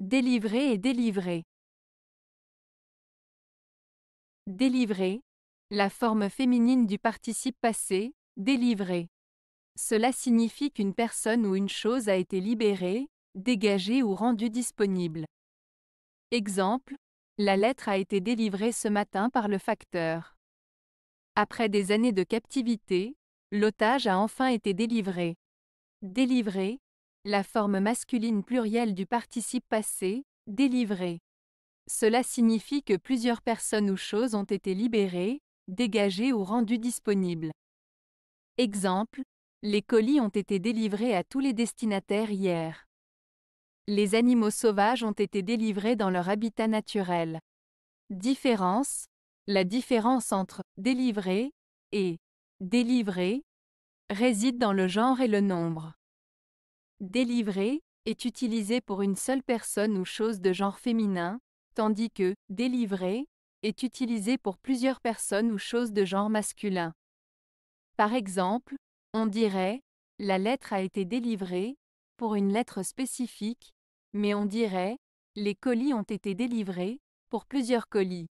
Délivrer et délivrer. Délivrer. La forme féminine du participe passé, délivrer. Cela signifie qu'une personne ou une chose a été libérée, dégagée ou rendue disponible. Exemple, la lettre a été délivrée ce matin par le facteur. Après des années de captivité, l'otage a enfin été délivré. Délivrer, la forme masculine plurielle du participe passé, délivré. Cela signifie que plusieurs personnes ou choses ont été libérées, dégagées ou rendues disponibles. Exemple, les colis ont été délivrés à tous les destinataires hier. Les animaux sauvages ont été délivrés dans leur habitat naturel. Différence La différence entre délivré et délivré réside dans le genre et le nombre. Délivrer est utilisé pour une seule personne ou chose de genre féminin, tandis que délivrer est utilisé pour plusieurs personnes ou choses de genre masculin. Par exemple, on dirait la lettre a été délivrée pour une lettre spécifique, mais on dirait les colis ont été délivrés pour plusieurs colis.